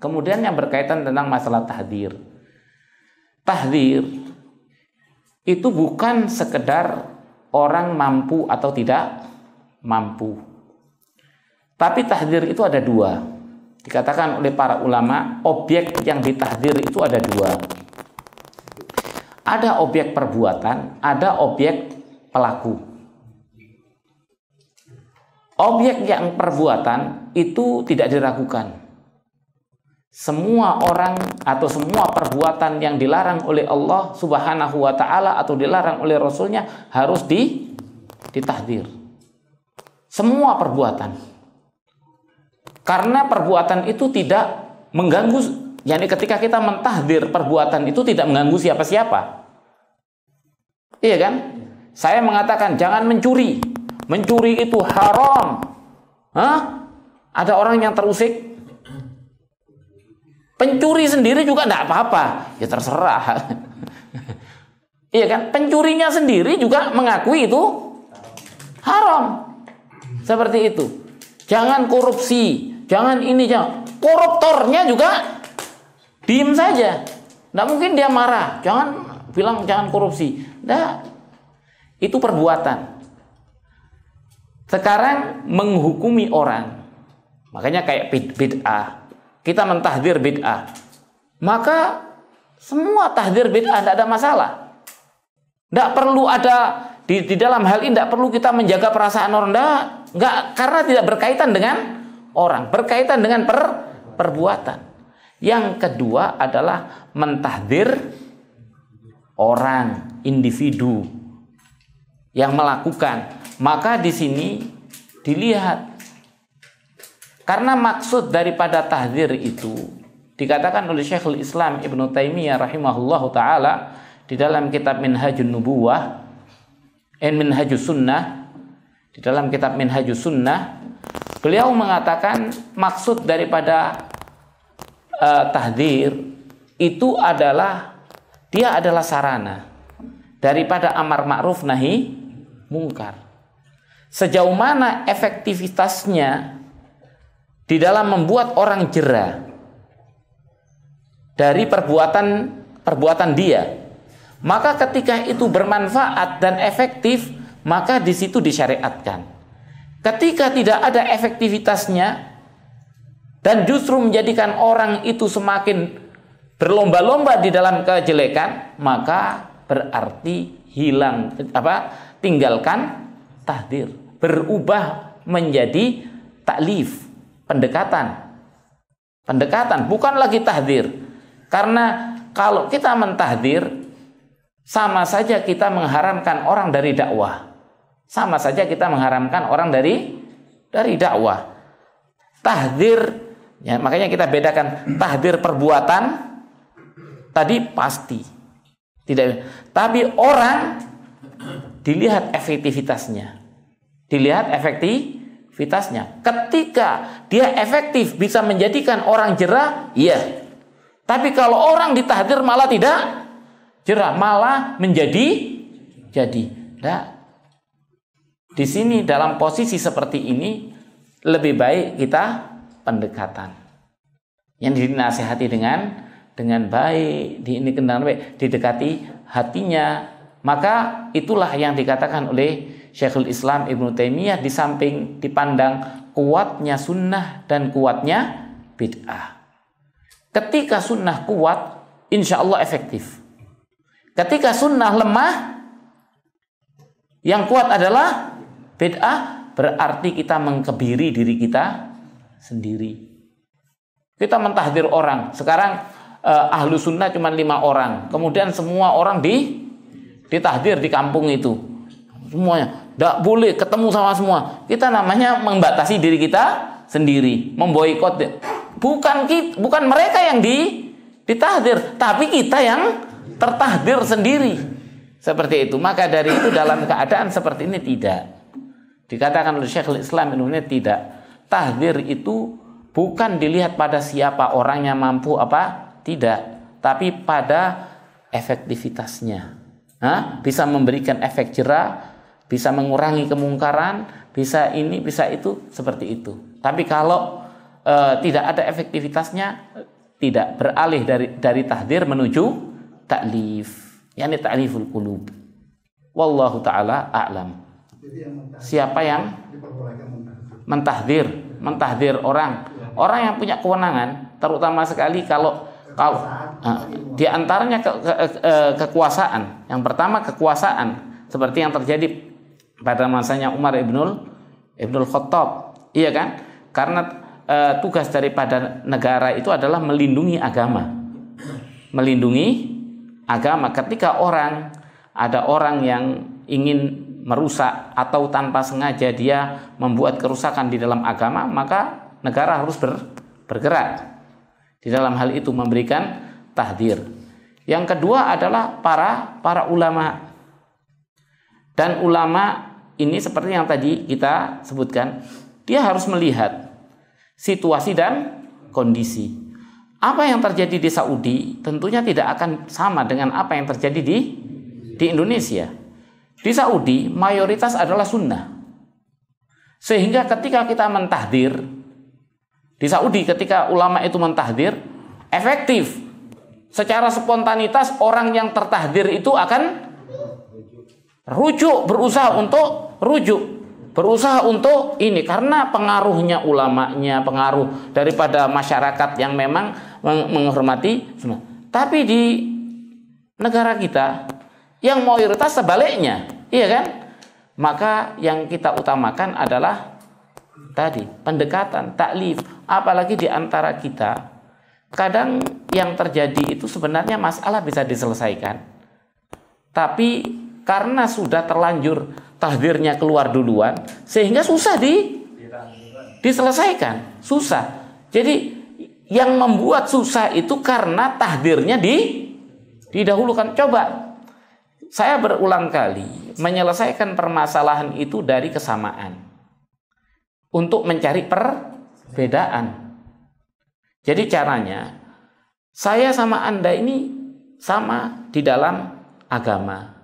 Kemudian yang berkaitan tentang masalah tahdir. Tahdir itu bukan sekedar orang mampu atau tidak mampu. Tapi tahdir itu ada dua. Dikatakan oleh para ulama, objek yang ditahdir itu ada dua. Ada objek perbuatan, ada objek pelaku. Objek yang perbuatan itu tidak diragukan semua orang atau semua perbuatan yang dilarang oleh Allah Subhanahu wa taala atau dilarang oleh rasulnya harus di ditahdir. Semua perbuatan. Karena perbuatan itu tidak mengganggu yakni ketika kita mentahdir perbuatan itu tidak mengganggu siapa-siapa. Iya kan? Saya mengatakan jangan mencuri. Mencuri itu haram. Hah? Ada orang yang terusik Pencuri sendiri juga tidak apa-apa. Ya terserah. iya kan? Pencurinya sendiri juga mengakui itu haram. Seperti itu. Jangan korupsi. Jangan ini, jangan. Koruptornya juga diem saja. Tidak mungkin dia marah. Jangan bilang jangan korupsi. tidak itu perbuatan. Sekarang menghukumi orang. Makanya kayak bid'ah kita mentahdir bid'ah, maka semua tahdir bid'ah tidak ada masalah. Tidak perlu ada di, di dalam hal ini tidak perlu kita menjaga perasaan orang tidak, nggak karena tidak berkaitan dengan orang, berkaitan dengan per, perbuatan. Yang kedua adalah mentahdir orang, individu yang melakukan. Maka di sini dilihat karena maksud daripada tahdir itu dikatakan oleh Syekhul Islam Ibnu Taimiyah rahimahullahu taala di dalam kitab Minhajun Nubuwah en eh, Minhajus Sunnah di dalam kitab Minhajus Sunnah beliau mengatakan maksud daripada uh, tahdir itu adalah dia adalah sarana daripada amar ma'ruf nahi mungkar. Sejauh mana efektivitasnya di dalam membuat orang jera dari perbuatan perbuatan dia. Maka ketika itu bermanfaat dan efektif, maka di situ disyariatkan. Ketika tidak ada efektivitasnya dan justru menjadikan orang itu semakin berlomba-lomba di dalam kejelekan, maka berarti hilang apa? tinggalkan tahdir, berubah menjadi taklif, pendekatan. Pendekatan bukan lagi tahdir. Karena kalau kita mentahdir sama saja kita mengharamkan orang dari dakwah. Sama saja kita mengharamkan orang dari dari dakwah. Tahdir ya makanya kita bedakan tahdir perbuatan tadi pasti tidak tapi orang dilihat efektivitasnya dilihat efektif efektivitasnya. Ketika dia efektif bisa menjadikan orang jerah, iya. Tapi kalau orang ditahdir malah tidak jerah, malah menjadi jadi. Nah, di sini dalam posisi seperti ini lebih baik kita pendekatan yang dinasehati dengan dengan baik, di ini baik, didekati hatinya, maka itulah yang dikatakan oleh Syekhul Islam Ibnu Taimiyah di samping dipandang kuatnya sunnah dan kuatnya bid'ah. Ketika sunnah kuat, insya Allah efektif. Ketika sunnah lemah, yang kuat adalah bid'ah, berarti kita mengkebiri diri kita sendiri. Kita mentahdir orang. Sekarang eh, ahlu sunnah cuma lima orang. Kemudian semua orang di ditahdir di kampung itu semuanya. Tidak boleh ketemu sama semua. Kita namanya membatasi diri kita sendiri, memboikot. Bukan kita, bukan mereka yang di ditahdir, tapi kita yang tertahdir sendiri. Seperti itu. Maka dari itu dalam keadaan seperti ini tidak. Dikatakan oleh syekh Islam Indonesia tidak. Tahdir itu bukan dilihat pada siapa orangnya mampu apa tidak, tapi pada efektivitasnya. Hah? Bisa memberikan efek jerah bisa mengurangi kemungkaran, bisa ini, bisa itu, seperti itu. Tapi kalau e, tidak ada efektivitasnya, tidak beralih dari dari tahdir menuju taklif, yakni takliful kulub. Wallahu taala a'lam. Siapa yang mentahdir, mentahdir orang, orang yang punya kewenangan, terutama sekali kalau kalau e, di antaranya ke, ke, ke, kekuasaan. Yang pertama kekuasaan seperti yang terjadi pada masanya Umar ibnul ibnul Khattab iya kan karena e, tugas daripada negara itu adalah melindungi agama melindungi agama ketika orang ada orang yang ingin merusak atau tanpa sengaja dia membuat kerusakan di dalam agama maka negara harus ber, bergerak di dalam hal itu memberikan tahdir yang kedua adalah para para ulama dan ulama ini seperti yang tadi kita sebutkan, dia harus melihat situasi dan kondisi. Apa yang terjadi di Saudi tentunya tidak akan sama dengan apa yang terjadi di di Indonesia. Di Saudi mayoritas adalah sunnah. Sehingga ketika kita mentahdir di Saudi ketika ulama itu mentahdir efektif. Secara spontanitas orang yang tertahdir itu akan rujuk berusaha untuk rujuk berusaha untuk ini karena pengaruhnya ulamanya pengaruh daripada masyarakat yang memang menghormati semua tapi di negara kita yang mayoritas sebaliknya iya kan maka yang kita utamakan adalah tadi pendekatan taklif apalagi di antara kita kadang yang terjadi itu sebenarnya masalah bisa diselesaikan tapi karena sudah terlanjur tahdirnya keluar duluan sehingga susah di diselesaikan susah jadi yang membuat susah itu karena tahdirnya di didahulukan coba saya berulang kali menyelesaikan permasalahan itu dari kesamaan untuk mencari perbedaan jadi caranya saya sama anda ini sama di dalam agama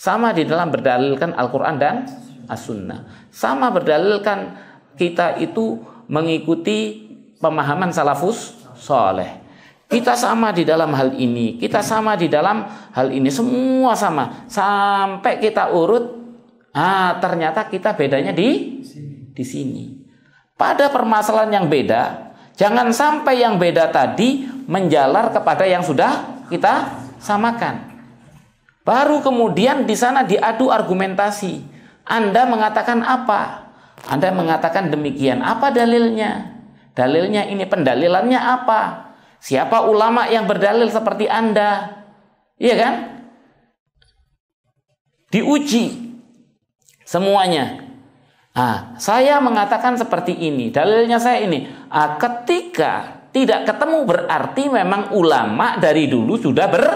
sama di dalam berdalilkan Al-Quran dan As-Sunnah. Sama berdalilkan kita itu mengikuti pemahaman salafus soleh. Kita sama di dalam hal ini, kita sama di dalam hal ini, semua sama. Sampai kita urut, ah ternyata kita bedanya di di sini. Pada permasalahan yang beda, jangan sampai yang beda tadi menjalar kepada yang sudah kita samakan. Baru kemudian di sana diadu argumentasi. Anda mengatakan apa? Anda mengatakan demikian. Apa dalilnya? Dalilnya ini pendalilannya apa? Siapa ulama yang berdalil seperti Anda? Iya kan? Diuji semuanya. Ah, saya mengatakan seperti ini, dalilnya saya ini. Ah, ketika tidak ketemu berarti memang ulama dari dulu sudah ber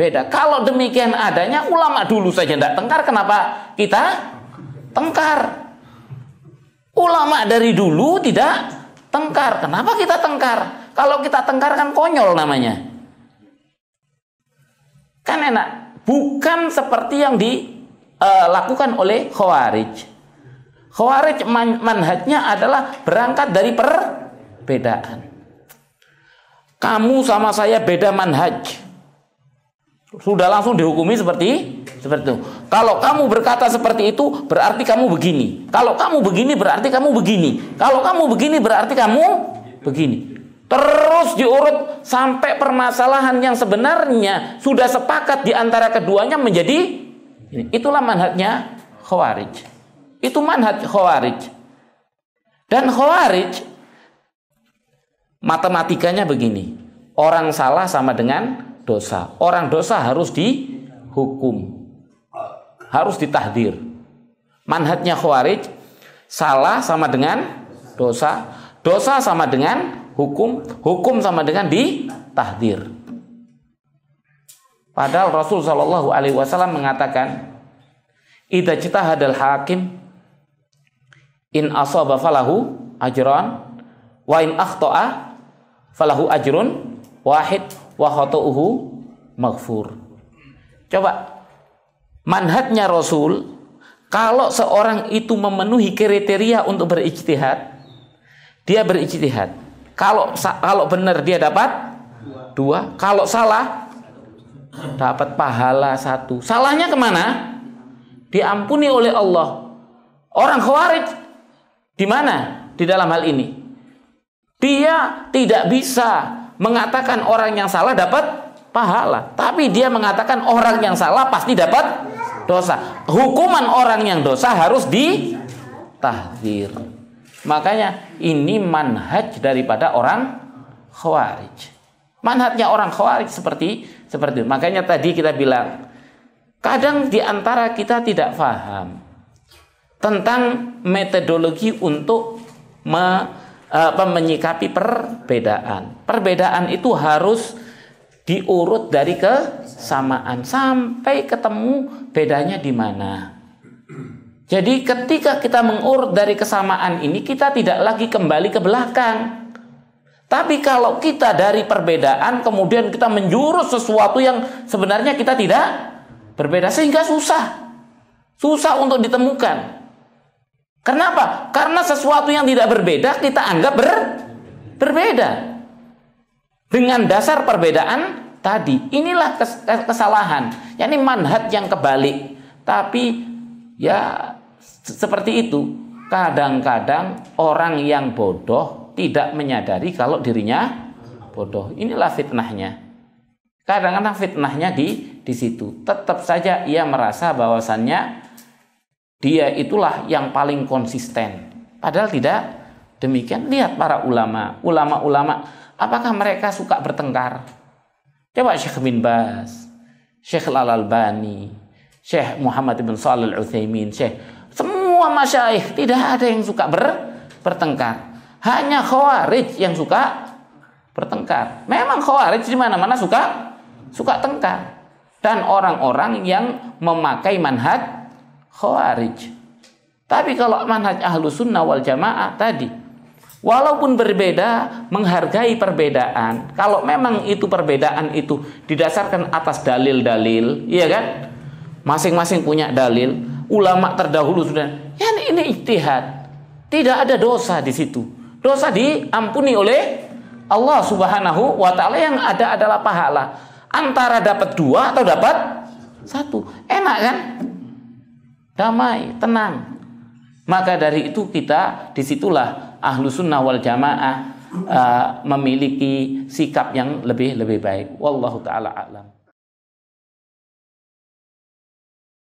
beda Kalau demikian adanya, ulama dulu saja tidak tengkar, kenapa kita tengkar? Ulama dari dulu tidak tengkar, kenapa kita tengkar? Kalau kita tengkar kan konyol namanya. Kan enak, bukan seperti yang dilakukan eh, oleh Khawarij. Khawarij man manhajnya adalah berangkat dari perbedaan. Kamu sama saya beda manhaj. Sudah langsung dihukumi seperti seperti itu. Kalau kamu berkata seperti itu berarti kamu begini. Kalau kamu begini berarti kamu begini. Kalau kamu begini berarti kamu begini. Terus diurut sampai permasalahan yang sebenarnya sudah sepakat di antara keduanya menjadi itulah manhatnya Khawarij. Itu manhat Khawarij. Dan Khawarij matematikanya begini. Orang salah sama dengan dosa. Orang dosa harus dihukum. Harus ditahdir. Manhatnya Khawarij salah sama dengan dosa, dosa sama dengan hukum, hukum sama dengan ditahdir. Padahal Rasul Shallallahu alaihi wasallam mengatakan, ida cita hadal hakim in asaba falahu ajran wa in akhta'a falahu ajrun wahid." wa khata'uhu maghfur. Coba manhatnya Rasul kalau seorang itu memenuhi kriteria untuk berijtihad, dia berijtihad. Kalau kalau benar dia dapat dua. dua. Kalau salah dapat pahala satu. Salahnya kemana? Diampuni oleh Allah. Orang khawarij di mana? Di dalam hal ini. Dia tidak bisa mengatakan orang yang salah dapat pahala, tapi dia mengatakan orang yang salah pasti dapat dosa. Hukuman orang yang dosa harus ditahdir. Makanya ini manhaj daripada orang khawarij. Manhajnya orang khawarij seperti seperti itu. Makanya tadi kita bilang kadang diantara kita tidak paham tentang metodologi untuk Eh, apa menyikapi perbedaan. Perbedaan itu harus diurut dari kesamaan sampai ketemu bedanya di mana. Jadi ketika kita mengurut dari kesamaan ini kita tidak lagi kembali ke belakang. Tapi kalau kita dari perbedaan kemudian kita menjurus sesuatu yang sebenarnya kita tidak berbeda sehingga susah. Susah untuk ditemukan. Kenapa? Karena sesuatu yang tidak berbeda kita anggap ber berbeda. Dengan dasar perbedaan tadi, inilah kesalahan. Yakni manhat yang kebalik. Tapi ya seperti itu. Kadang-kadang orang yang bodoh tidak menyadari kalau dirinya bodoh. Inilah fitnahnya. Kadang-kadang fitnahnya di di situ. Tetap saja ia merasa bahwasannya dia itulah yang paling konsisten. Padahal tidak demikian. Lihat para ulama, ulama-ulama, apakah mereka suka bertengkar? Coba Syekh bin Bas, Syekh Al-Albani, Syekh Muhammad bin Shalih Al-Utsaimin, Syekh semua masyaikh tidak ada yang suka ber, bertengkar. Hanya khawarij yang suka bertengkar. Memang khawarij di mana-mana suka suka tengkar. Dan orang-orang yang memakai manhaj khawarij. Tapi kalau manhaj ahlu sunnah wal jamaah tadi, walaupun berbeda, menghargai perbedaan. Kalau memang itu perbedaan itu didasarkan atas dalil-dalil, iya kan? Masing-masing punya dalil. Ulama terdahulu sudah, ya ini ijtihad. Tidak ada dosa di situ. Dosa diampuni oleh Allah Subhanahu wa taala yang ada adalah pahala. Antara dapat dua atau dapat satu. Enak kan? damai, tenang. Maka dari itu kita disitulah ahlu sunnah wal jamaah uh, memiliki sikap yang lebih lebih baik. Wallahu taala alam.